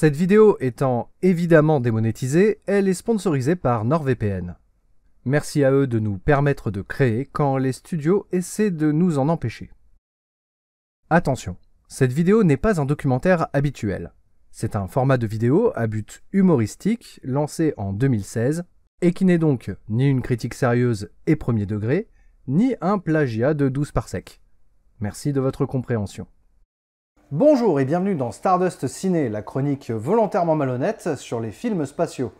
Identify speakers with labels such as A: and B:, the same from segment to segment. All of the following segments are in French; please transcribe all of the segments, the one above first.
A: Cette vidéo étant évidemment démonétisée, elle est sponsorisée par NordVPN. Merci à eux de nous permettre de créer quand les studios essaient de nous en empêcher. Attention, cette vidéo n'est pas un documentaire habituel. C'est un format de vidéo à but humoristique lancé en 2016 et qui n'est donc ni une critique sérieuse et premier degré, ni un plagiat de 12 par sec. Merci de votre compréhension. Bonjour et bienvenue dans Stardust Ciné, la chronique volontairement malhonnête sur les films spatiaux.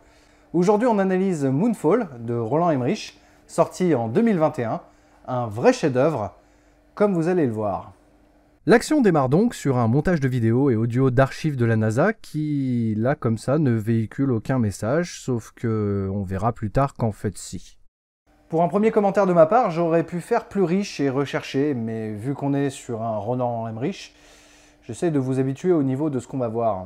A: Aujourd'hui, on analyse Moonfall de Roland Emmerich, sorti en 2021, un vrai chef-d'œuvre, comme vous allez le voir. L'action démarre donc sur un montage de vidéos et audio d'archives de la NASA qui, là comme ça, ne véhicule aucun message, sauf que on verra plus tard qu'en fait si. Pour un premier commentaire de ma part, j'aurais pu faire plus riche et recherché, mais vu qu'on est sur un Roland Emmerich, J'essaie de vous habituer au niveau de ce qu'on va voir.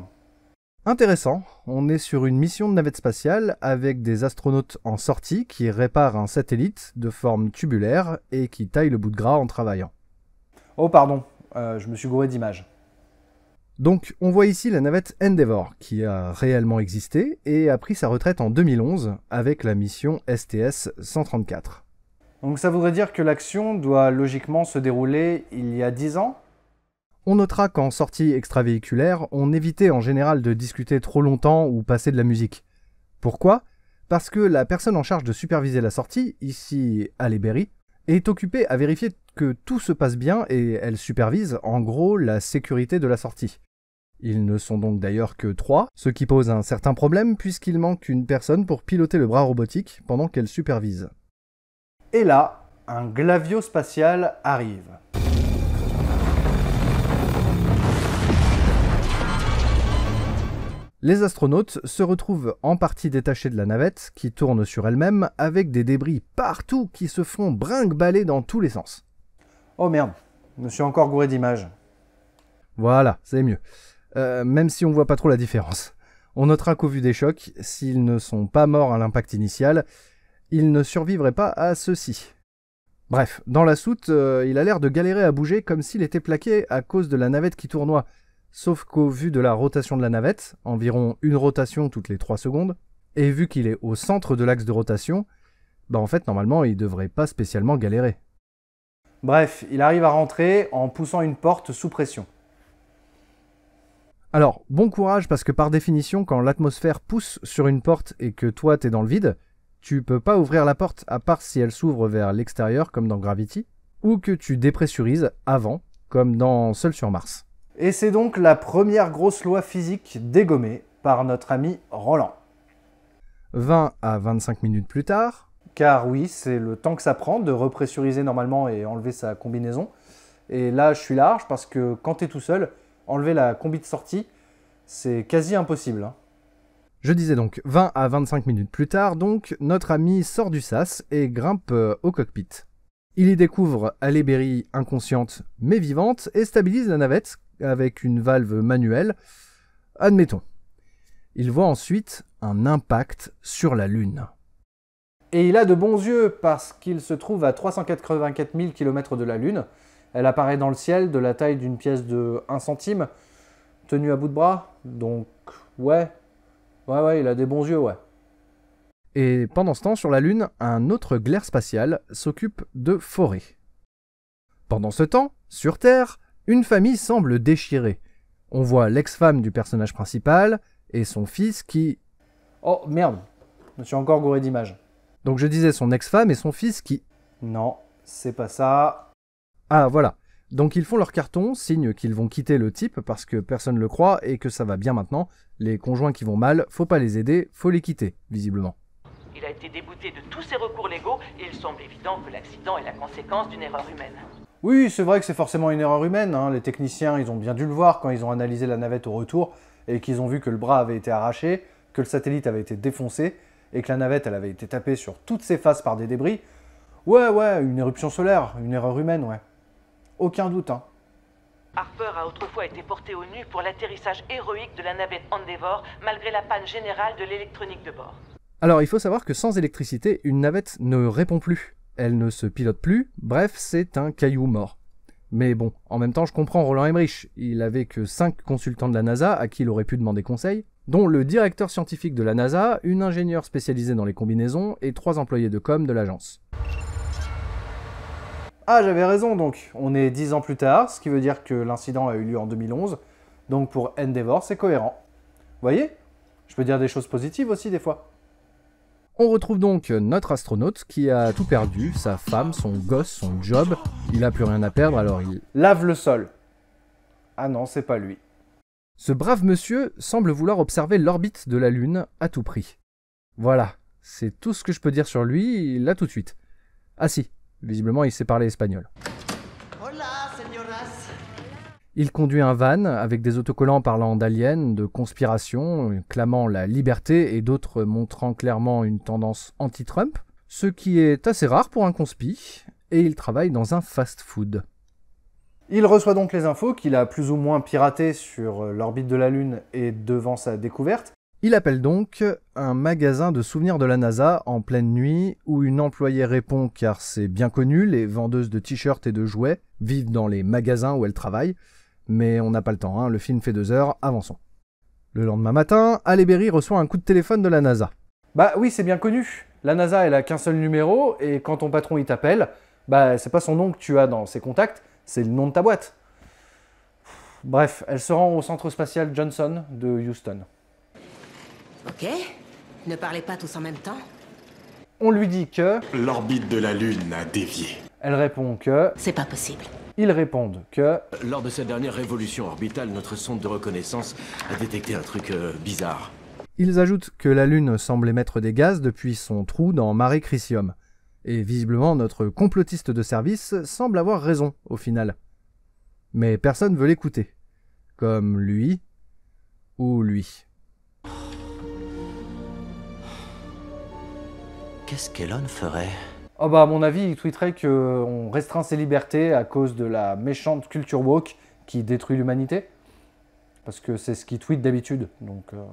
A: Intéressant, on est sur une mission de navette spatiale avec des astronautes en sortie qui réparent un satellite de forme tubulaire et qui taillent le bout de gras en travaillant. Oh pardon, euh, je me suis gouré d'images. Donc on voit ici la navette Endeavour qui a réellement existé et a pris sa retraite en 2011 avec la mission STS-134. Donc ça voudrait dire que l'action doit logiquement se dérouler il y a 10 ans on notera qu'en sortie extravéhiculaire, on évitait en général de discuter trop longtemps ou passer de la musique. Pourquoi Parce que la personne en charge de superviser la sortie, ici à l'ébérie, est occupée à vérifier que tout se passe bien et elle supervise en gros la sécurité de la sortie. Ils ne sont donc d'ailleurs que trois, ce qui pose un certain problème puisqu'il manque une personne pour piloter le bras robotique pendant qu'elle supervise. Et là, un glavio spatial arrive. Les astronautes se retrouvent en partie détachés de la navette qui tourne sur elle-même avec des débris partout qui se font brinque-baller dans tous les sens. Oh merde, je me suis encore gouré d'images. Voilà, c'est mieux. Euh, même si on voit pas trop la différence. On notera qu'au vu des chocs, s'ils ne sont pas morts à l'impact initial, ils ne survivraient pas à ceci. Bref, dans la soute, euh, il a l'air de galérer à bouger comme s'il était plaqué à cause de la navette qui tournoie. Sauf qu'au vu de la rotation de la navette, environ une rotation toutes les 3 secondes, et vu qu'il est au centre de l'axe de rotation, bah en fait normalement il devrait pas spécialement galérer. Bref, il arrive à rentrer en poussant une porte sous pression. Alors, bon courage parce que par définition, quand l'atmosphère pousse sur une porte et que toi t'es dans le vide, tu peux pas ouvrir la porte à part si elle s'ouvre vers l'extérieur comme dans Gravity, ou que tu dépressurises avant comme dans Seul sur Mars. Et c'est donc la première grosse loi physique dégommée par notre ami Roland. 20 à 25 minutes plus tard. Car oui, c'est le temps que ça prend de repressuriser normalement et enlever sa combinaison. Et là, je suis large parce que quand t'es tout seul, enlever la combi de sortie, c'est quasi impossible. Hein. Je disais donc 20 à 25 minutes plus tard, donc notre ami sort du sas et grimpe euh, au cockpit. Il y découvre Alébéry inconsciente mais vivante et stabilise la navette avec une valve manuelle, admettons. Il voit ensuite un impact sur la Lune. Et il a de bons yeux parce qu'il se trouve à 384 000 km de la Lune. Elle apparaît dans le ciel de la taille d'une pièce de 1 centime, tenue à bout de bras. Donc, ouais. Ouais, ouais, il a des bons yeux, ouais. Et pendant ce temps, sur la Lune, un autre glaire spatial s'occupe de forêts. Pendant ce temps, sur Terre, une famille semble déchirée. On voit l'ex-femme du personnage principal et son fils qui... Oh merde, je suis encore gouré d'image. Donc je disais son ex-femme et son fils qui... Non, c'est pas ça. Ah voilà. Donc ils font leur carton, signe qu'ils vont quitter le type parce que personne ne le croit et que ça va bien maintenant. Les conjoints qui vont mal, faut pas les aider, faut les quitter, visiblement.
B: Il a été débouté de tous ses recours légaux et il semble évident que l'accident est la conséquence d'une erreur humaine.
A: Oui, c'est vrai que c'est forcément une erreur humaine. Hein. Les techniciens, ils ont bien dû le voir quand ils ont analysé la navette au retour et qu'ils ont vu que le bras avait été arraché, que le satellite avait été défoncé et que la navette, elle avait été tapée sur toutes ses faces par des débris. Ouais, ouais, une éruption solaire, une erreur humaine, ouais. Aucun doute, hein.
B: Harper a autrefois été porté au nu pour l'atterrissage héroïque de la navette Endeavour, malgré la panne générale de l'électronique de bord.
A: Alors, il faut savoir que sans électricité, une navette ne répond plus elle ne se pilote plus, bref, c'est un caillou mort. Mais bon, en même temps, je comprends Roland Emmerich, il avait que 5 consultants de la NASA à qui il aurait pu demander conseil, dont le directeur scientifique de la NASA, une ingénieure spécialisée dans les combinaisons et 3 employés de com de l'agence. Ah, j'avais raison donc, on est 10 ans plus tard, ce qui veut dire que l'incident a eu lieu en 2011, donc pour Endeavor, c'est cohérent. Voyez Je peux dire des choses positives aussi des fois. On retrouve donc notre astronaute qui a tout perdu, sa femme, son gosse, son job. Il n'a plus rien à perdre alors il... Lave le sol. Ah non, c'est pas lui. Ce brave monsieur semble vouloir observer l'orbite de la Lune à tout prix. Voilà, c'est tout ce que je peux dire sur lui, là tout de suite. Ah si, visiblement il sait parler espagnol. Il conduit un van avec des autocollants parlant d'aliens, de conspiration, clamant la liberté et d'autres montrant clairement une tendance anti-Trump, ce qui est assez rare pour un conspi, et il travaille dans un fast-food. Il reçoit donc les infos qu'il a plus ou moins piratées sur l'orbite de la Lune et devant sa découverte, il appelle donc un magasin de souvenirs de la NASA en pleine nuit où une employée répond car c'est bien connu, les vendeuses de t-shirts et de jouets vivent dans les magasins où elles travaillent, mais on n'a pas le temps, hein. le film fait deux heures, avançons. Le lendemain matin, Berry reçoit un coup de téléphone de la NASA. Bah oui, c'est bien connu. La NASA, elle a qu'un seul numéro, et quand ton patron il t'appelle, bah c'est pas son nom que tu as dans ses contacts, c'est le nom de ta boîte. Bref, elle se rend au centre spatial Johnson de Houston. Ok,
B: ne parlez pas tous en même temps.
A: On lui dit que... L'orbite de la Lune a dévié. Elle répond que... C'est pas possible. Ils répondent
C: que... Lors de cette dernière révolution orbitale, notre sonde de reconnaissance a détecté un
A: truc euh, bizarre. Ils ajoutent que la Lune semble émettre des gaz depuis son trou dans Mare Crisium. Et visiblement, notre complotiste de service semble avoir raison, au final. Mais personne veut l'écouter. Comme lui ou lui. Qu'est-ce
C: qu'Elon ferait
A: Oh bah à mon avis, il tweeterait qu'on euh, restreint ses libertés à cause de la méchante culture woke qui détruit l'humanité. Parce que c'est ce qu'il tweet d'habitude, donc... Euh.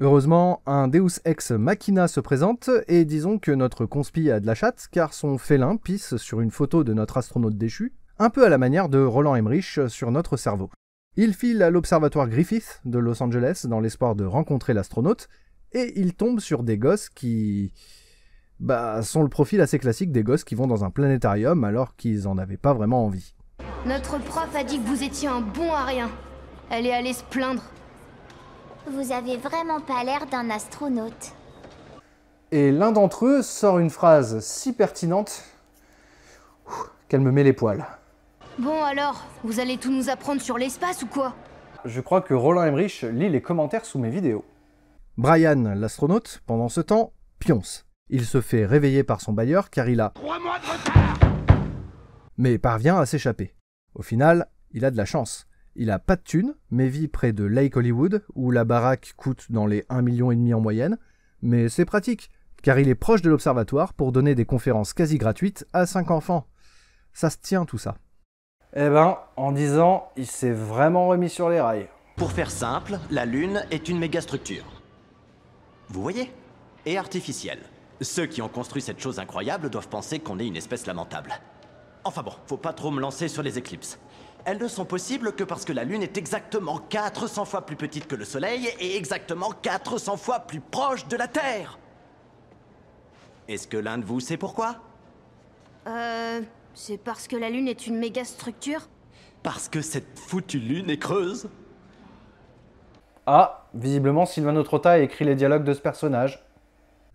A: Heureusement, un Deus Ex Machina se présente, et disons que notre conspi a de la chatte, car son félin pisse sur une photo de notre astronaute déchu, un peu à la manière de Roland Emmerich sur notre cerveau. Il file à l'observatoire Griffith de Los Angeles dans l'espoir de rencontrer l'astronaute, et il tombe sur des gosses qui bah, sont le profil assez classique des gosses qui vont dans un planétarium alors qu'ils en avaient pas vraiment envie.
B: Notre prof a dit que vous étiez un bon à rien. Elle est allée se plaindre. Vous avez vraiment pas l'air d'un astronaute.
A: Et l'un d'entre eux sort une phrase si pertinente qu'elle me met les poils.
B: Bon alors, vous allez tout nous apprendre sur l'espace ou quoi
A: Je crois que Roland Emmerich lit les commentaires sous mes vidéos. Brian, l'astronaute, pendant ce temps, pionce. Il se fait réveiller par son bailleur car il a 3
C: mois de retard
A: mais parvient à s'échapper. Au final, il a de la chance. Il a pas de thunes, mais vit près de Lake Hollywood, où la baraque coûte dans les 1,5 million en moyenne, mais c'est pratique, car il est proche de l'observatoire pour donner des conférences quasi gratuites à 5 enfants. Ça se tient tout ça. Eh ben, en 10 ans, il s'est vraiment remis sur les rails. Pour faire simple, la Lune est une mégastructure. Vous voyez Et artificielle.
C: Ceux qui ont construit cette chose incroyable doivent penser qu'on est une espèce lamentable. Enfin bon, faut pas trop me lancer sur les éclipses. Elles ne sont possibles que parce que la Lune est exactement 400 fois plus petite que le Soleil et exactement 400 fois plus proche de la Terre. Est-ce que l'un de vous sait pourquoi
B: Euh... C'est parce que la Lune est une méga structure
A: Parce que cette foutue Lune est creuse Ah, visiblement Sylvain Trotta a écrit les dialogues de ce personnage.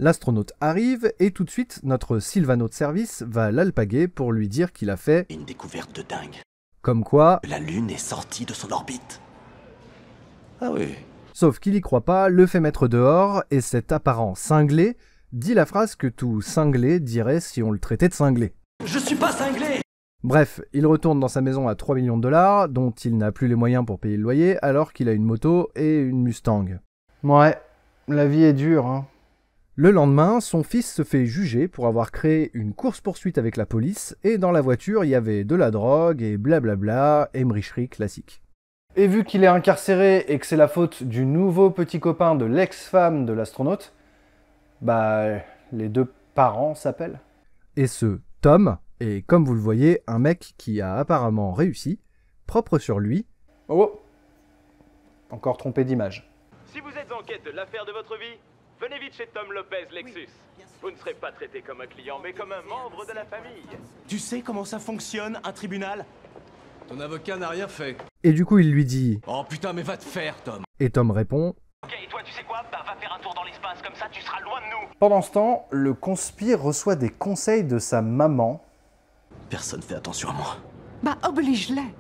A: L'astronaute arrive et tout de suite, notre Sylvano de service va l'alpaguer pour lui dire qu'il a fait une découverte de dingue. Comme quoi. La Lune est sortie de son orbite. Ah oui. Sauf qu'il y croit pas, le fait mettre dehors et cet apparent cinglé dit la phrase que tout cinglé dirait si on le traitait de cinglé. Je suis pas cinglé Bref, il retourne dans sa maison à 3 millions de dollars, dont il n'a plus les moyens pour payer le loyer, alors qu'il a une moto et une Mustang. Ouais, la vie est dure, hein. Le lendemain, son fils se fait juger pour avoir créé une course-poursuite avec la police, et dans la voiture, il y avait de la drogue et blablabla, émericherie classique. Et vu qu'il est incarcéré et que c'est la faute du nouveau petit copain de l'ex-femme de l'astronaute, bah, les deux parents s'appellent. Et ce Tom est, comme vous le voyez, un mec qui a apparemment réussi, propre sur lui. Oh, oh. Encore trompé d'image.
C: Si vous êtes en quête de l'affaire de votre vie, Venez vite chez Tom Lopez, Lexus. Vous ne serez pas traité comme un client, mais comme un membre de la famille.
A: Tu sais comment ça fonctionne,
C: un tribunal Ton avocat n'a rien fait.
A: Et du coup, il lui dit
C: Oh putain, mais va te faire, Tom.
A: Et Tom répond
C: Ok, et toi, tu sais quoi Bah, va faire un tour dans l'espace,
A: comme ça, tu seras loin de nous. Pendant ce temps, le conspire reçoit des conseils de sa maman. Personne fait attention à moi.
B: Bah, oblige-les.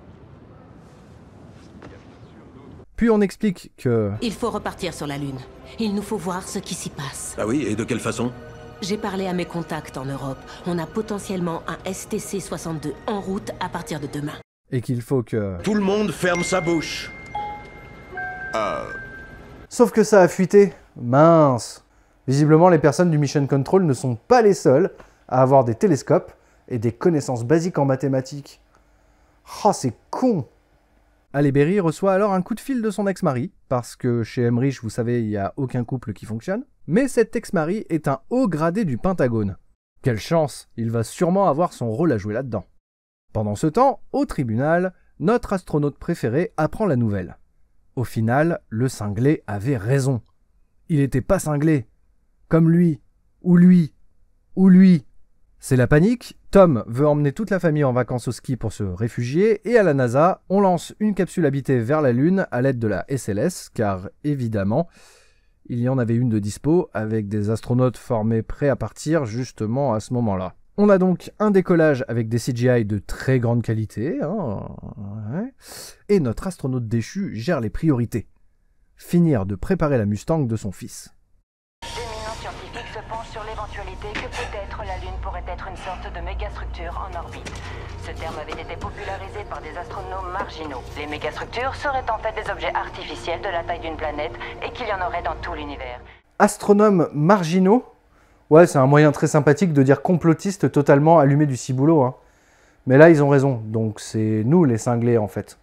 A: Puis on explique que...
B: Il faut repartir sur la Lune. Il nous faut voir ce qui s'y passe.
A: Ah oui, et de quelle façon
B: J'ai parlé à mes contacts en Europe. On a potentiellement un STC-62 en route à partir de demain.
A: Et qu'il faut que... Tout le monde ferme sa bouche. Ah. Sauf que ça a fuité. Mince. Visiblement, les personnes du Mission Control ne sont pas les seules à avoir des télescopes et des connaissances basiques en mathématiques. Ah, c'est con Alébéry reçoit alors un coup de fil de son ex-mari, parce que chez Emmerich, vous savez, il n'y a aucun couple qui fonctionne. Mais cet ex-mari est un haut gradé du Pentagone. Quelle chance, il va sûrement avoir son rôle à jouer là-dedans. Pendant ce temps, au tribunal, notre astronaute préféré apprend la nouvelle. Au final, le cinglé avait raison. Il n'était pas cinglé. Comme lui, ou lui, ou lui. C'est la panique Tom veut emmener toute la famille en vacances au ski pour se réfugier et à la NASA, on lance une capsule habitée vers la Lune à l'aide de la SLS, car évidemment, il y en avait une de dispo avec des astronautes formés prêts à partir justement à ce moment-là. On a donc un décollage avec des CGI de très grande qualité, hein, et notre astronaute déchu gère les priorités. Finir de préparer la Mustang de son fils.
B: sur l'éventualité être une sorte de mégastructure en orbite. Ce terme avait été popularisé par des astronomes marginaux. Les mégastructures seraient en fait des objets artificiels de la taille d'une planète et qu'il y en aurait dans tout l'univers.
A: Astronomes marginaux Ouais, c'est un moyen très sympathique de dire complotiste totalement allumé du ciboulot. Hein. Mais là, ils ont raison, donc c'est nous les cinglés en fait.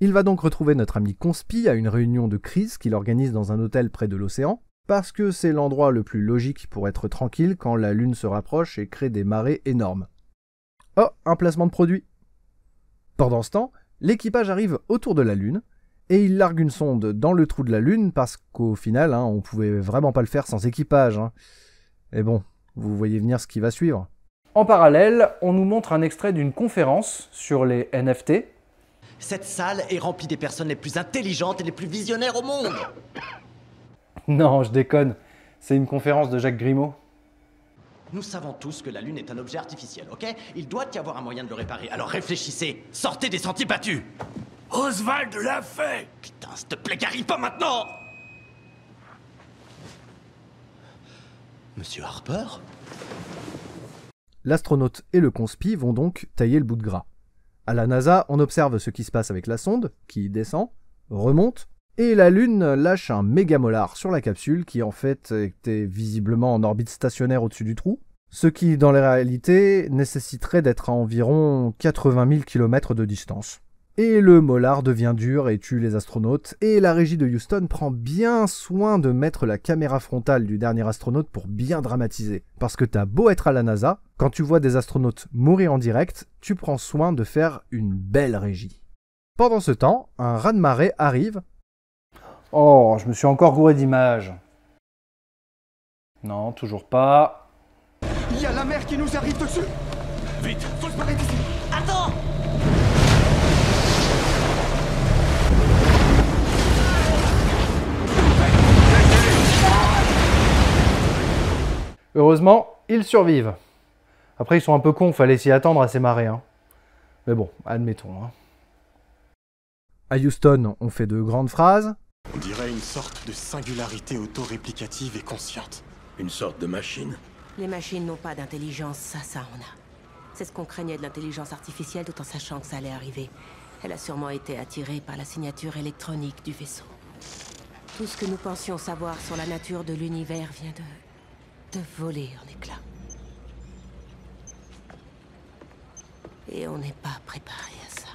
A: Il va donc retrouver notre ami Conspi à une réunion de crise qu'il organise dans un hôtel près de l'océan parce que c'est l'endroit le plus logique pour être tranquille quand la Lune se rapproche et crée des marées énormes. Oh, un placement de produit Pendant ce temps, l'équipage arrive autour de la Lune, et il largue une sonde dans le trou de la Lune, parce qu'au final, on hein, on pouvait vraiment pas le faire sans équipage. Hein. Et bon, vous voyez venir ce qui va suivre. En parallèle, on nous montre un extrait d'une conférence sur les NFT. Cette salle est remplie des
C: personnes les plus intelligentes et les plus visionnaires au monde
A: Non, je déconne. C'est une conférence de Jacques Grimaud.
C: Nous savons tous que la Lune est un objet artificiel, ok Il doit y avoir un moyen de le réparer, alors réfléchissez Sortez des sentiers battus Oswald l'a fait Putain, s'il te plaît, Gary, pas maintenant
A: Monsieur Harper L'astronaute et le conspi vont donc tailler le bout de gras. À la NASA, on observe ce qui se passe avec la sonde, qui descend, remonte, et la Lune lâche un méga molar sur la capsule qui en fait était visiblement en orbite stationnaire au-dessus du trou, ce qui dans la réalité nécessiterait d'être à environ 80 000 km de distance. Et le molar devient dur et tue les astronautes, et la régie de Houston prend bien soin de mettre la caméra frontale du dernier astronaute pour bien dramatiser. Parce que t'as beau être à la NASA, quand tu vois des astronautes mourir en direct, tu prends soin de faire une belle régie. Pendant ce temps, un raz-de-marée arrive Oh, je me suis encore gouré d'images. Non, toujours pas. Il y a la mer qui nous arrive dessus
C: Vite, faut se barrer d'ici Attends
A: Heureusement, ils survivent. Après, ils sont un peu cons, fallait s'y attendre à ces marées. Hein. Mais bon, admettons. Hein. À Houston, on fait de grandes phrases,
C: on dirait une sorte de singularité auto-réplicative et consciente. Une sorte de machine
B: Les machines n'ont pas d'intelligence, ça, ça on a. C'est ce qu'on craignait de l'intelligence artificielle tout en sachant que ça allait arriver. Elle a sûrement été attirée par la signature électronique du vaisseau. Tout ce que nous pensions savoir sur la nature de l'univers vient de... de voler en éclats.
A: Et on n'est pas préparé à ça.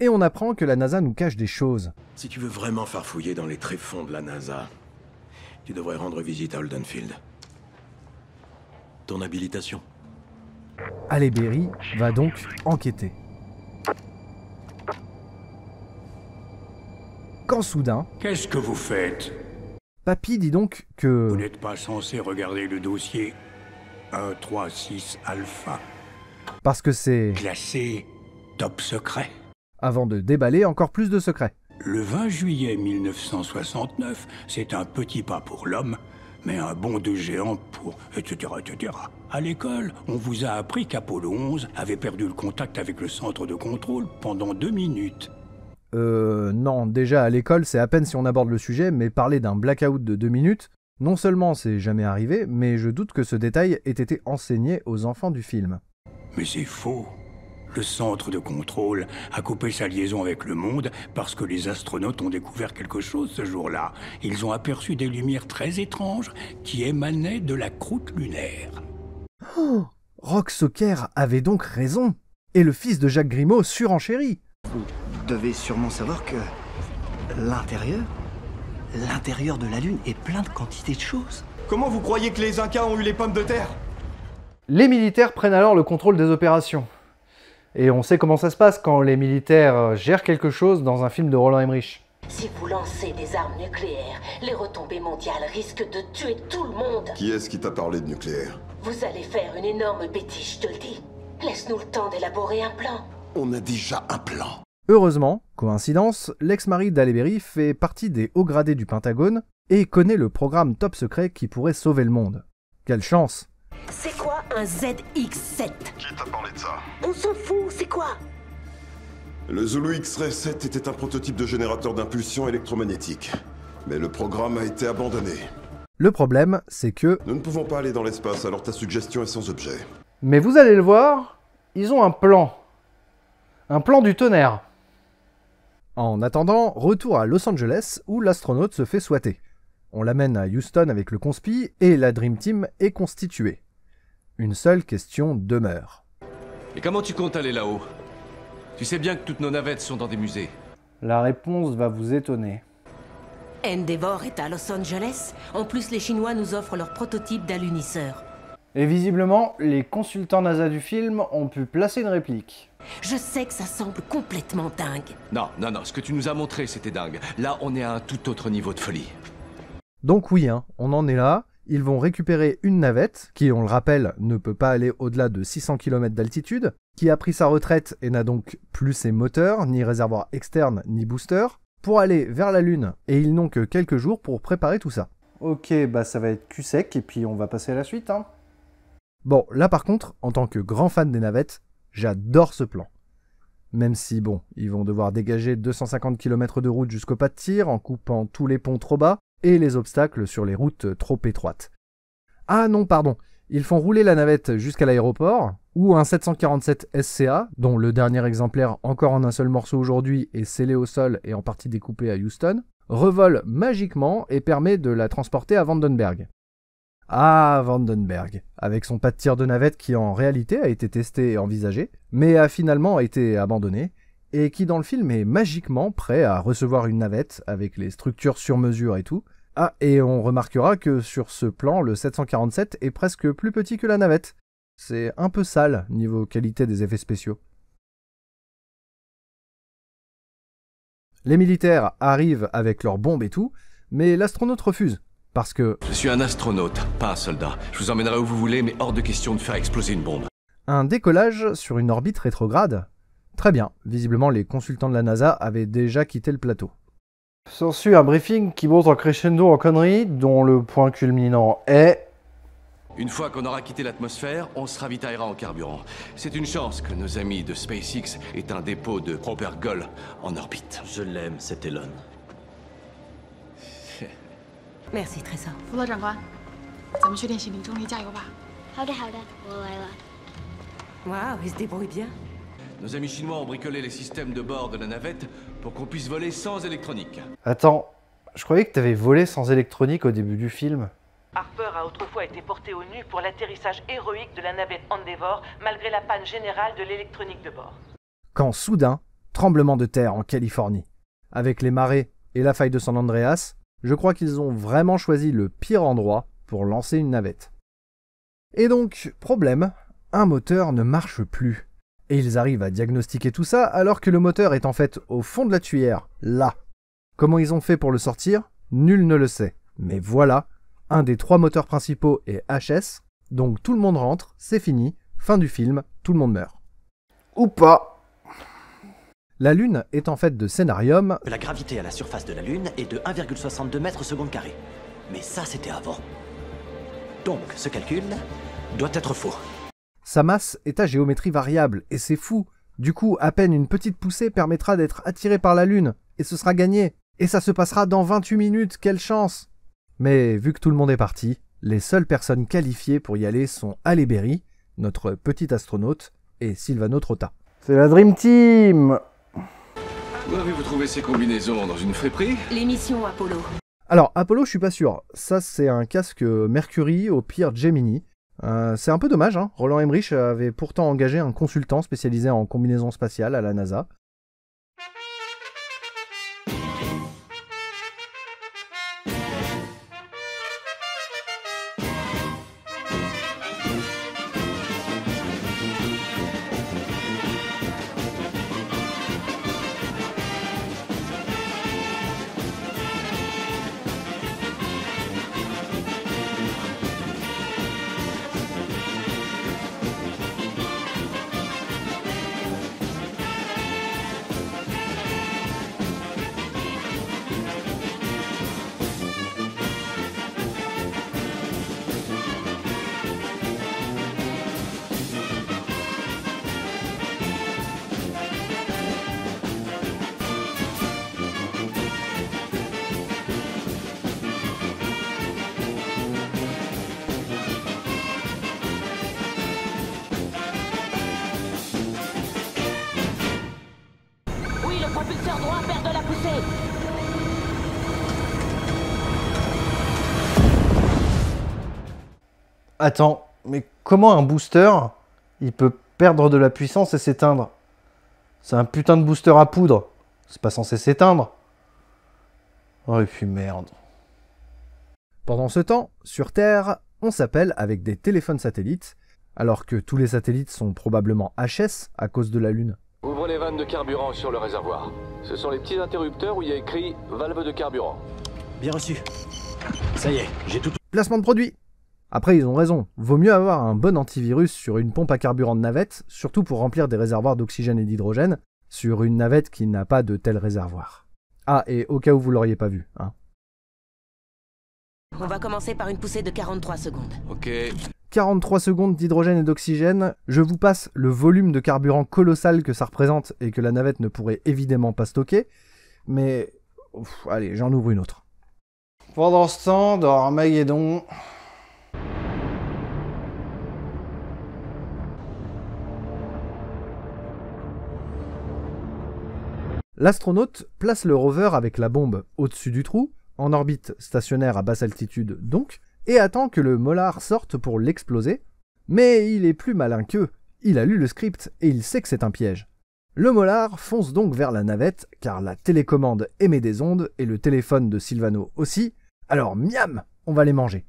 A: Et on apprend que la NASA nous cache des choses.
C: Si tu veux vraiment farfouiller dans les tréfonds de la NASA, tu devrais rendre visite à Oldenfield. Ton habilitation.
A: Allez, va donc enquêter. Quand soudain...
C: Qu'est-ce que vous faites
A: Papy dit donc que... Vous
C: n'êtes pas censé regarder le dossier 136 Alpha.
A: Parce que c'est... Classé top secret. Avant de déballer encore plus de secrets.
C: Le 20 juillet 1969, c'est un petit pas pour l'homme, mais un bond de géant pour etc. etc. À l'école, on vous a appris qu'Apollo 11 avait perdu le contact avec le centre de contrôle pendant deux minutes.
A: Euh, non, déjà à l'école, c'est à peine si on aborde le sujet, mais parler d'un blackout de deux minutes, non seulement c'est jamais arrivé, mais je doute que ce détail ait été enseigné aux enfants du film.
C: Mais c'est faux. Le centre de contrôle a coupé sa liaison avec le monde parce que les astronautes ont découvert quelque chose ce jour-là. Ils ont aperçu des lumières très étranges qui émanaient de la croûte lunaire.
A: Oh Rock Soccer avait donc raison. Et le fils de Jacques Grimaud surenchérit.
C: Vous devez sûrement savoir que l'intérieur, l'intérieur de la Lune est plein de quantités de choses. Comment vous croyez que les Incas ont eu les pommes de terre
A: Les militaires prennent alors le contrôle des opérations. Et on sait comment ça se passe quand les militaires euh, gèrent quelque chose dans un film de Roland Emmerich.
B: Si vous lancez des armes nucléaires, les retombées mondiales risquent de tuer tout le monde.
A: Qui est-ce qui t'a parlé de nucléaire
B: Vous allez faire une énorme bêtise, je te le dis. Laisse-nous le temps d'élaborer un plan.
A: On a déjà un plan. Heureusement, coïncidence, l'ex-mari d'Aleberry fait partie des hauts gradés du Pentagone et connaît le programme top secret qui pourrait sauver le monde. Quelle chance
B: c'est quoi un ZX-7
A: Qui t'a parlé de ça
B: On s'en fout, c'est quoi
A: Le Zulu X-Ray 7
C: était un prototype de générateur d'impulsion électromagnétique. Mais le programme a été abandonné.
A: Le problème, c'est que... Nous ne pouvons pas aller dans l'espace, alors ta suggestion est sans objet. Mais vous allez le voir, ils ont un plan. Un plan du tonnerre. En attendant, retour à Los Angeles où l'astronaute se fait souhaiter. On l'amène à Houston avec le conspi et la Dream Team est constituée. Une seule question demeure.
C: Et comment tu comptes aller là-haut Tu sais bien que toutes nos navettes sont dans des musées.
A: La réponse va vous étonner.
B: Endeavor est à Los Angeles. En plus, les Chinois nous offrent leur prototype d'alunisseur.
A: Et visiblement, les consultants NASA du film ont pu placer une réplique.
B: Je sais que ça semble complètement dingue.
A: Non,
C: non, non, ce que tu nous as montré, c'était dingue. Là, on est à un tout autre niveau de folie.
A: Donc oui, hein, on en est là. Ils vont récupérer une navette, qui on le rappelle ne peut pas aller au-delà de 600 km d'altitude, qui a pris sa retraite et n'a donc plus ses moteurs, ni réservoir externe, ni booster, pour aller vers la Lune. Et ils n'ont que quelques jours pour préparer tout ça. Ok, bah ça va être cul sec et puis on va passer à la suite. Hein. Bon, là par contre, en tant que grand fan des navettes, j'adore ce plan. Même si, bon, ils vont devoir dégager 250 km de route jusqu'au pas de tir en coupant tous les ponts trop bas, et les obstacles sur les routes trop étroites. Ah non, pardon, ils font rouler la navette jusqu'à l'aéroport, où un 747 SCA, dont le dernier exemplaire encore en un seul morceau aujourd'hui est scellé au sol et en partie découpé à Houston, revole magiquement et permet de la transporter à Vandenberg. Ah, Vandenberg, avec son pas de tir de navette qui en réalité a été testé et envisagé, mais a finalement été abandonné, et qui dans le film est magiquement prêt à recevoir une navette avec les structures sur mesure et tout. Ah, et on remarquera que sur ce plan, le 747 est presque plus petit que la navette. C'est un peu sale niveau qualité des effets spéciaux. Les militaires arrivent avec leurs bombes et tout, mais l'astronaute refuse, parce que...
C: Je suis un astronaute, pas un soldat. Je vous emmènerai où vous voulez, mais hors de question de faire exploser une bombe.
A: Un décollage sur une orbite rétrograde, Très bien, visiblement les consultants de la NASA avaient déjà quitté le plateau. suit un briefing qui monte en crescendo en conneries, dont le point culminant est...
C: Une fois qu'on aura quitté l'atmosphère, on se ravitaillera en carburant. C'est une chance que nos amis de SpaceX aient un dépôt de propergol en orbite. Je l'aime, cet Elon.
B: Merci, Trésor. Wow, il se débrouille bien.
C: Nos amis chinois ont bricolé les systèmes de bord de la navette pour qu'on puisse voler sans électronique.
A: Attends, je croyais que t'avais volé sans électronique au début du film.
B: Harper a autrefois été porté au nu pour l'atterrissage héroïque de la navette Endeavor malgré la panne générale de l'électronique de bord.
A: Quand soudain, tremblement de terre en Californie. Avec les marées et la faille de San Andreas, je crois qu'ils ont vraiment choisi le pire endroit pour lancer une navette. Et donc, problème, un moteur ne marche plus. Et ils arrivent à diagnostiquer tout ça alors que le moteur est en fait au fond de la tuyère, là. Comment ils ont fait pour le sortir Nul ne le sait. Mais voilà, un des trois moteurs principaux est HS, donc tout le monde rentre, c'est fini, fin du film, tout le monde meurt. Ou pas La Lune est en fait de scénarium.
C: La gravité à la surface de la Lune est de 1,62 mètres seconde carré. Mais ça, c'était avant. Donc, ce calcul doit être faux.
A: Sa masse est à géométrie variable, et c'est fou. Du coup, à peine une petite poussée permettra d'être attiré par la Lune, et ce sera gagné. Et ça se passera dans 28 minutes, quelle chance Mais vu que tout le monde est parti, les seules personnes qualifiées pour y aller sont Halle notre petit astronaute, et Sylvano Trotta. C'est la Dream Team Où avez-vous
C: trouvé ces combinaisons Dans une friperie L'émission Apollo.
A: Alors, Apollo, je suis pas sûr. Ça, c'est un casque Mercury, au pire Gemini. Euh, c'est un peu dommage, hein. Roland Emmerich avait pourtant engagé un consultant spécialisé en combinaison spatiale à la NASA. Attends, mais comment un booster, il peut perdre de la puissance et s'éteindre C'est un putain de booster à poudre. C'est pas censé s'éteindre. Oh, et merde. Pendant ce temps, sur Terre, on s'appelle avec des téléphones satellites, alors que tous les satellites sont probablement HS à cause de la Lune.
C: Ouvre les vannes de carburant sur le réservoir. Ce sont les petits interrupteurs où il y a écrit valve de carburant. Bien reçu. Ça y est, j'ai tout.
A: Placement de produit après, ils ont raison. Vaut mieux avoir un bon antivirus sur une pompe à carburant de navette, surtout pour remplir des réservoirs d'oxygène et d'hydrogène, sur une navette qui n'a pas de tel réservoir. Ah, et au cas où vous l'auriez pas vu, hein.
B: On va commencer par une poussée de 43 secondes.
C: Ok.
A: 43 secondes d'hydrogène et d'oxygène, je vous passe le volume de carburant colossal que ça représente et que la navette ne pourrait évidemment pas stocker, mais... allez, j'en ouvre une autre. Pendant ce temps, dans Armageddon... L'astronaute place le rover avec la bombe au-dessus du trou, en orbite stationnaire à basse altitude donc, et attend que le molar sorte pour l'exploser, mais il est plus malin qu'eux, il a lu le script et il sait que c'est un piège. Le molar fonce donc vers la navette, car la télécommande émet des ondes et le téléphone de Silvano aussi, alors miam, on va les manger.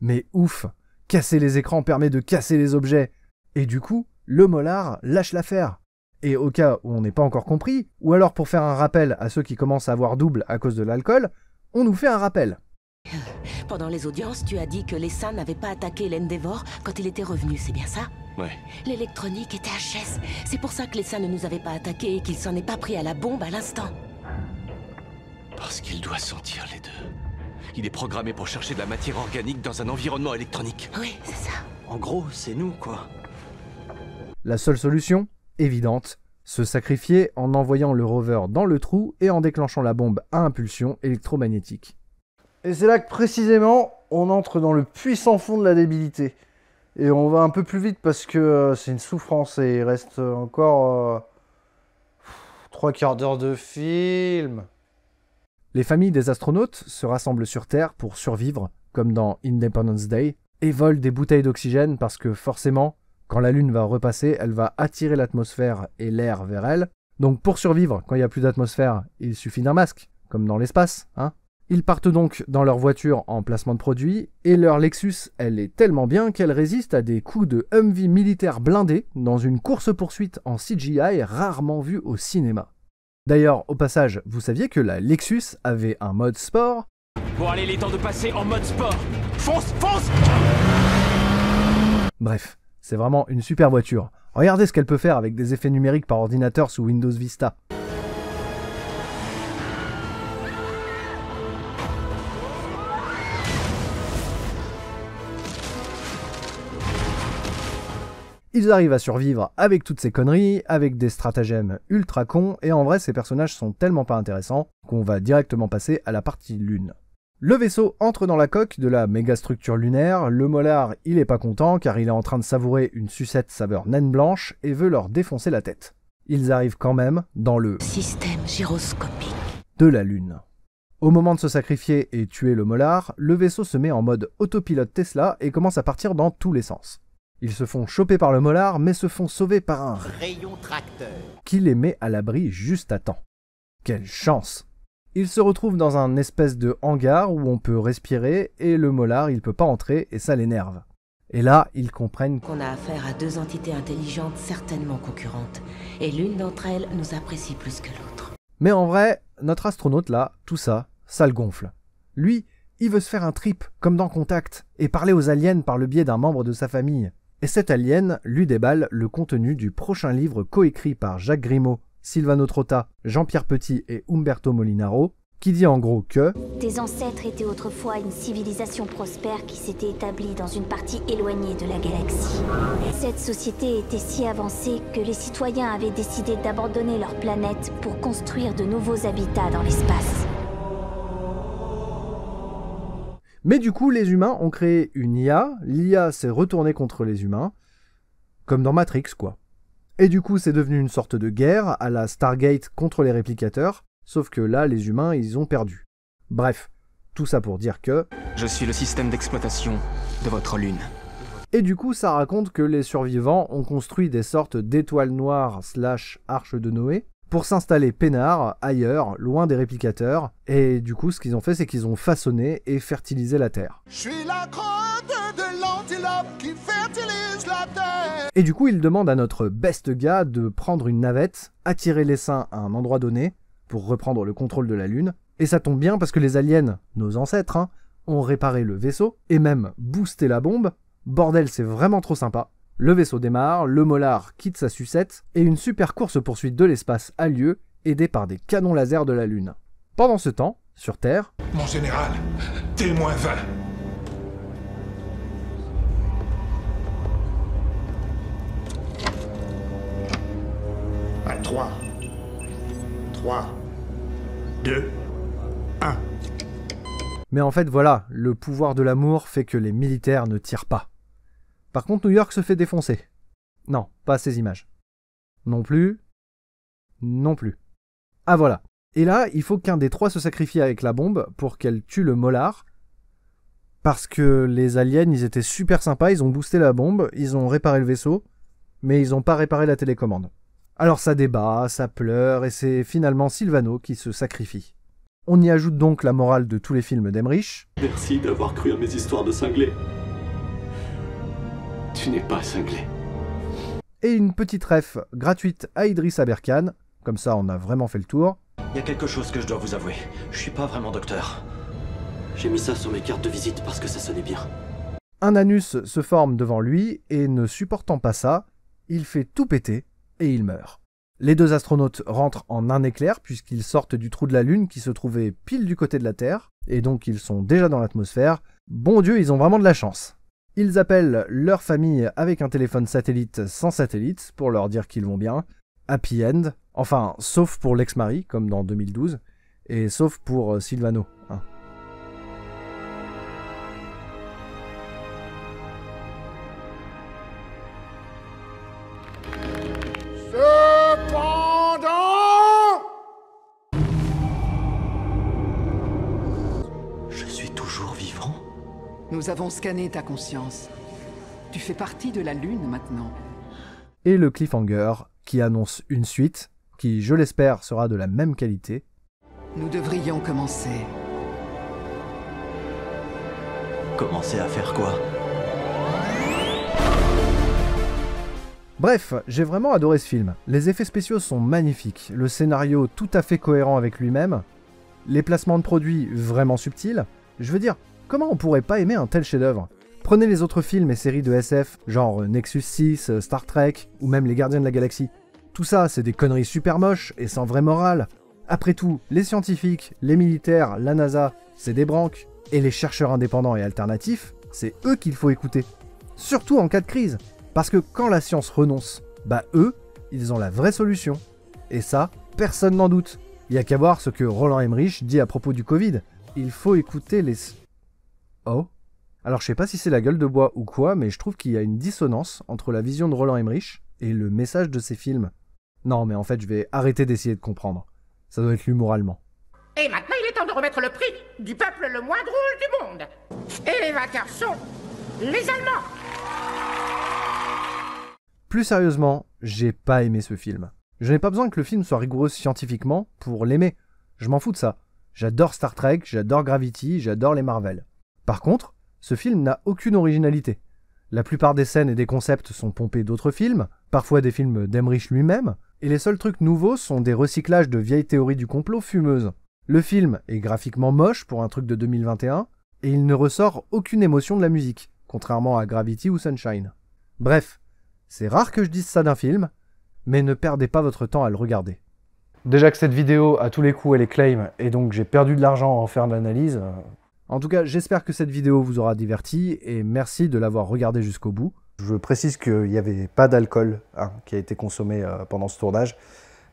A: Mais ouf, casser les écrans permet de casser les objets, et du coup, le molar lâche l'affaire et au cas où on n'est pas encore compris, ou alors pour faire un rappel à ceux qui commencent à avoir double à cause de l'alcool, on nous fait un rappel.
B: Pendant les audiences, tu as dit que les saints n'avaient pas attaqué Lendevor quand il était revenu, c'est bien ça Ouais. L'électronique était HS. C'est pour ça que les saints ne nous avaient pas attaqués et qu'il s'en est pas pris à la bombe à l'instant.
C: Parce qu'il doit sentir les deux. Il est programmé pour chercher de la matière organique dans un environnement électronique. Oui, c'est ça. En gros, c'est nous, quoi.
A: La seule solution, évidente, se sacrifier en envoyant le rover dans le trou et en déclenchant la bombe à impulsion électromagnétique. Et c'est là que précisément on entre dans le puissant fond de la débilité. Et on va un peu plus vite parce que euh, c'est une souffrance et il reste euh, encore euh, trois quarts d'heure de film. Les familles des astronautes se rassemblent sur Terre pour survivre, comme dans Independence Day, et volent des bouteilles d'oxygène parce que forcément, quand la Lune va repasser, elle va attirer l'atmosphère et l'air vers elle. Donc pour survivre, quand il n'y a plus d'atmosphère, il suffit d'un masque, comme dans l'espace. Hein ils partent donc dans leur voiture en placement de produit, et leur Lexus, elle est tellement bien qu'elle résiste à des coups de Humvee militaire blindé dans une course-poursuite en CGI rarement vue au cinéma. D'ailleurs, au passage, vous saviez que la Lexus avait un mode sport
C: Bon allez, il est temps de passer en mode sport Fonce, fonce
A: Bref, c'est vraiment une super voiture. Regardez ce qu'elle peut faire avec des effets numériques par ordinateur sous Windows Vista. Ils arrivent à survivre avec toutes ces conneries, avec des stratagèmes ultra cons, et en vrai ces personnages sont tellement pas intéressants qu'on va directement passer à la partie lune. Le vaisseau entre dans la coque de la mégastructure lunaire, le molar il est pas content car il est en train de savourer une sucette saveur naine blanche et veut leur défoncer la tête. Ils arrivent quand même dans le système gyroscopique de la Lune. Au moment de se sacrifier et tuer le molar, le vaisseau se met en mode autopilote Tesla et commence à partir dans tous les sens. Ils se font choper par le molar mais se font sauver par un
C: rayon tracteur
A: qui les met à l'abri juste à temps. Quelle chance il se retrouve dans un espèce de hangar où on peut respirer et le molar il peut pas entrer et ça l'énerve. Et là, ils comprennent qu'on
B: a affaire à deux entités intelligentes certainement concurrentes et l'une d'entre elles nous apprécie plus que l'autre.
A: Mais en vrai, notre astronaute là, tout ça, ça le gonfle. Lui, il veut se faire un trip comme dans Contact et parler aux aliens par le biais d'un membre de sa famille. Et cet alien lui déballe le contenu du prochain livre coécrit par Jacques Grimaud Silvano Trotta, Jean-Pierre Petit et Umberto Molinaro, qui dit en gros que
B: Tes ancêtres étaient autrefois une civilisation prospère qui s'était établie dans une partie éloignée de la galaxie. Cette société était si avancée que les citoyens avaient décidé d'abandonner leur planète pour construire de nouveaux habitats dans l'espace.
A: Mais du coup, les humains ont créé une IA, l'IA s'est retournée contre les humains, comme dans Matrix quoi. Et du coup, c'est devenu une sorte de guerre à la Stargate contre les réplicateurs, sauf que là, les humains, ils ont perdu. Bref, tout ça pour dire que...
C: Je suis le système d'exploitation de votre lune.
A: Et du coup, ça raconte que les survivants ont construit des sortes d'étoiles noires slash arche de Noé pour s'installer peinards ailleurs, loin des réplicateurs. Et du coup, ce qu'ils ont fait, c'est qu'ils ont façonné et fertilisé la Terre. Je suis
B: la crotte de l'antilope qui fait
A: et du coup, il demande à notre best gars de prendre une navette, attirer les seins à un endroit donné, pour reprendre le contrôle de la Lune. Et ça tombe bien parce que les aliens, nos ancêtres, hein, ont réparé le vaisseau et même boosté la bombe. Bordel, c'est vraiment trop sympa. Le vaisseau démarre, le molar quitte sa sucette, et une super course poursuite de l'espace a lieu, aidée par des canons laser de la Lune. Pendant ce temps, sur Terre...
C: Mon général, témoin 20, 3, 2, 1.
A: Mais en fait, voilà, le pouvoir de l'amour fait que les militaires ne tirent pas. Par contre, New York se fait défoncer. Non, pas ces images. Non plus. Non plus. Ah voilà. Et là, il faut qu'un des trois se sacrifie avec la bombe pour qu'elle tue le molar. Parce que les aliens, ils étaient super sympas, ils ont boosté la bombe, ils ont réparé le vaisseau, mais ils n'ont pas réparé la télécommande. Alors ça débat, ça pleure, et c'est finalement Silvano qui se sacrifie. On y ajoute donc la morale de tous les films d'Emmerich.
C: Merci d'avoir cru à mes histoires de cinglés. Tu n'es pas cinglé.
A: Et une petite ref gratuite à Idriss Aberkan, comme ça on a vraiment fait le tour.
C: Il y a quelque chose que je dois vous avouer, je suis pas vraiment docteur. J'ai mis ça sur mes cartes de visite parce que ça sonnait bien.
A: Un anus se forme devant lui et ne supportant pas ça, il fait tout péter et il meurt. Les deux astronautes rentrent en un éclair puisqu'ils sortent du trou de la Lune qui se trouvait pile du côté de la Terre, et donc ils sont déjà dans l'atmosphère. Bon Dieu, ils ont vraiment de la chance. Ils appellent leur famille avec un téléphone satellite sans satellite pour leur dire qu'ils vont bien. Happy end. Enfin, sauf pour l'ex-mari, comme dans 2012, et sauf pour euh, Silvano.
C: Nous
B: avons scanné ta conscience. Tu fais partie de la Lune maintenant.
A: Et le cliffhanger qui annonce une suite, qui je l'espère sera de la même qualité.
B: Nous devrions commencer.
C: Commencer à faire quoi
A: Bref, j'ai vraiment adoré ce film. Les effets spéciaux sont magnifiques, le scénario tout à fait cohérent avec lui-même, les placements de produits vraiment subtils, je veux dire, comment on pourrait pas aimer un tel chef-d'œuvre Prenez les autres films et séries de SF, genre euh, Nexus 6, euh, Star Trek, ou même Les Gardiens de la Galaxie. Tout ça, c'est des conneries super moches et sans vrai morale. Après tout, les scientifiques, les militaires, la NASA, c'est des branques. Et les chercheurs indépendants et alternatifs, c'est eux qu'il faut écouter. Surtout en cas de crise. Parce que quand la science renonce, bah eux, ils ont la vraie solution. Et ça, personne n'en doute. Il y a qu'à voir ce que Roland Emmerich dit à propos du Covid il faut écouter les... Oh Alors je sais pas si c'est la gueule de bois ou quoi, mais je trouve qu'il y a une dissonance entre la vision de Roland Emmerich et le message de ses films. Non mais en fait je vais arrêter d'essayer de comprendre. Ça doit être l'humour allemand.
B: Et maintenant il est temps de remettre le prix du peuple le moins drôle du monde. Et les vainqueurs sont les Allemands.
A: Plus sérieusement, j'ai pas aimé ce film. Je n'ai pas besoin que le film soit rigoureux scientifiquement pour l'aimer. Je m'en fous de ça. J'adore Star Trek, j'adore Gravity, j'adore les Marvel. Par contre, ce film n'a aucune originalité. La plupart des scènes et des concepts sont pompés d'autres films, parfois des films d'Emmerich lui-même, et les seuls trucs nouveaux sont des recyclages de vieilles théories du complot fumeuses. Le film est graphiquement moche pour un truc de 2021, et il ne ressort aucune émotion de la musique, contrairement à Gravity ou Sunshine. Bref, c'est rare que je dise ça d'un film, mais ne perdez pas votre temps à le regarder déjà que cette vidéo, à tous les coups, elle est claim, et donc j'ai perdu de l'argent en faire de l'analyse. En tout cas, j'espère que cette vidéo vous aura diverti, et merci de l'avoir regardée jusqu'au bout. Je précise qu'il n'y avait pas d'alcool hein, qui a été consommé euh, pendant ce tournage,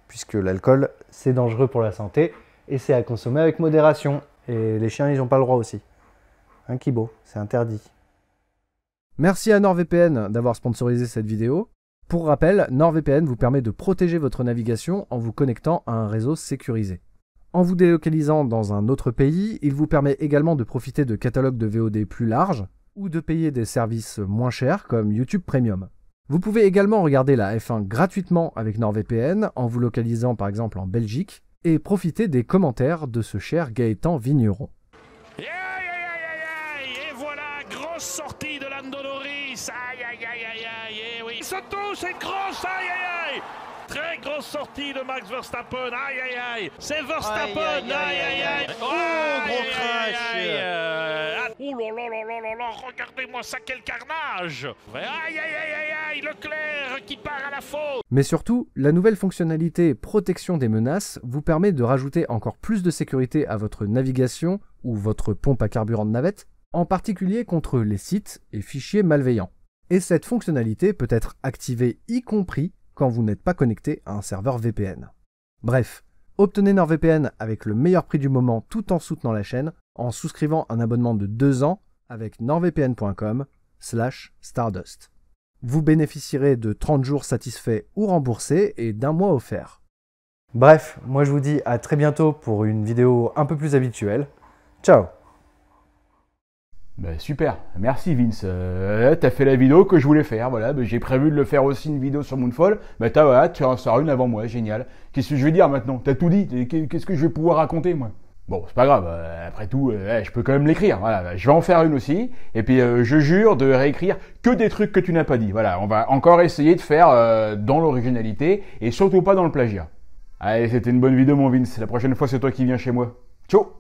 A: puisque l'alcool, c'est dangereux pour la santé, et c'est à consommer avec modération. Et les chiens, ils n'ont pas le droit aussi. Un hein, Kibo, c'est interdit. Merci à NordVPN d'avoir sponsorisé cette vidéo. Pour rappel, NordVPN vous permet de protéger votre navigation en vous connectant à un réseau sécurisé. En vous délocalisant dans un autre pays, il vous permet également de profiter de catalogues de VOD plus larges ou de payer des services moins chers comme YouTube Premium. Vous pouvez également regarder la F1 gratuitement avec NordVPN en vous localisant par exemple en Belgique et profiter des commentaires de ce cher Gaëtan Vigneron. et
C: voilà, grosse sortie de ça touche et grosse aïe aïe aïe Très grosse sortie de Max Verstappen, aïe aïe aïe C'est Verstappen, aïe aïe aïe, Oh, gros crash Oh là là là là là là, regardez-moi ça, quel carnage Aïe aïe aïe aïe aïe, Leclerc qui part à la
A: faute Mais surtout, la nouvelle fonctionnalité Protection des menaces vous permet de rajouter encore plus de sécurité à votre navigation ou votre pompe à carburant de navette, en particulier contre les sites et fichiers malveillants et cette fonctionnalité peut être activée y compris quand vous n'êtes pas connecté à un serveur VPN. Bref, obtenez NordVPN avec le meilleur prix du moment tout en soutenant la chaîne en souscrivant un abonnement de 2 ans avec nordvpn.com slash stardust. Vous bénéficierez de 30 jours satisfaits ou remboursés et d'un mois offert. Bref, moi je vous dis à très bientôt pour une vidéo un peu plus habituelle. Ciao ben, super,
C: merci Vince. Euh, t'as fait la vidéo que je voulais faire, voilà. Ben, j'ai prévu de le faire aussi une vidéo sur Moonfall. Ben t'as, voilà, tu en sors une avant moi, génial. Qu'est-ce que je vais dire maintenant T'as tout dit. Qu'est-ce que je vais pouvoir raconter moi Bon, c'est pas grave. Euh, après tout, euh, eh, je peux quand même l'écrire. Voilà, je vais en faire une aussi. Et puis je jure de réécrire que des trucs que tu n'as pas dit. Voilà, on va encore essayer de faire dans l'originalité et surtout pas dans le plagiat. Allez, c'était une bonne vidéo mon Vince. La prochaine fois, c'est toi qui viens chez moi. Ciao.